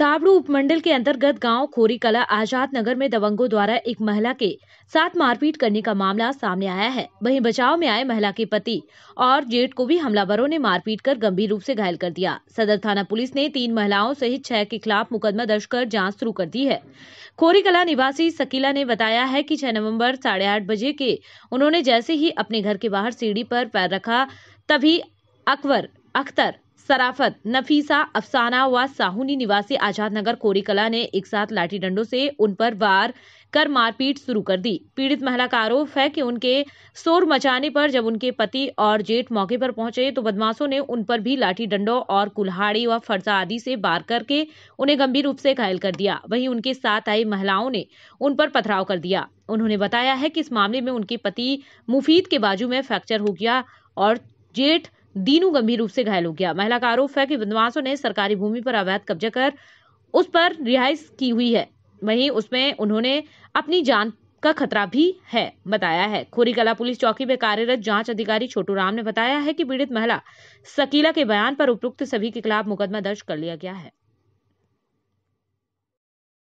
ताबड़ू उपमंडल के अंतर्गत गांव कला आजाद नगर में दबंगों द्वारा एक महिला के साथ मारपीट करने का मामला सामने आया है वहीं बचाव में आए महिला के पति और जेठ को भी हमलावरों ने मारपीट कर गंभीर रूप से घायल कर दिया सदर थाना पुलिस ने तीन महिलाओं सहित छह के खिलाफ मुकदमा दर्ज कर जाँच शुरू कर दी है खोरी कला निवासी सकीला ने बताया है की छह नवम्बर साढ़े बजे के उन्होंने जैसे ही अपने घर के बाहर सीढ़ी पर पैर रखा तभी अकबर अख्तर सराफत नफीसा अफसाना व साहूनी निवासी आजाद नगर कोरीकला ने एक साथ लाठी डंडों से उन पर वार कर मारपीट शुरू कर दी पीड़ित महिला का आरोप है कि उनके शोर मचाने पर जब उनके पति और जेठ मौके पर पहुंचे तो बदमाशों ने उन पर भी लाठी डंडों और कुल्हाड़ी व फरसा आदि से बार करके उन्हें गंभीर रूप से घायल कर दिया वहीं उनके साथ आई महिलाओं ने उन पर पथराव कर दिया उन्होंने बताया है कि इस मामले में उनके पति मुफीद के बाजू में फ्रैक्चर हो गया और जेठ दीनू गंभीर रूप से घायल हो गया महिला का आरोप है कि बदमाशों ने सरकारी भूमि पर अवैध कब्जा कर उस पर रिहाइश की हुई है वहीं उसमें उन्होंने अपनी जान का खतरा भी है बताया है खोरी कला पुलिस चौकी में कार्यरत जांच अधिकारी छोटू राम ने बताया है कि पीड़ित महिला सकीला के बयान पर उपयुक्त सभी के खिलाफ मुकदमा दर्ज कर लिया गया है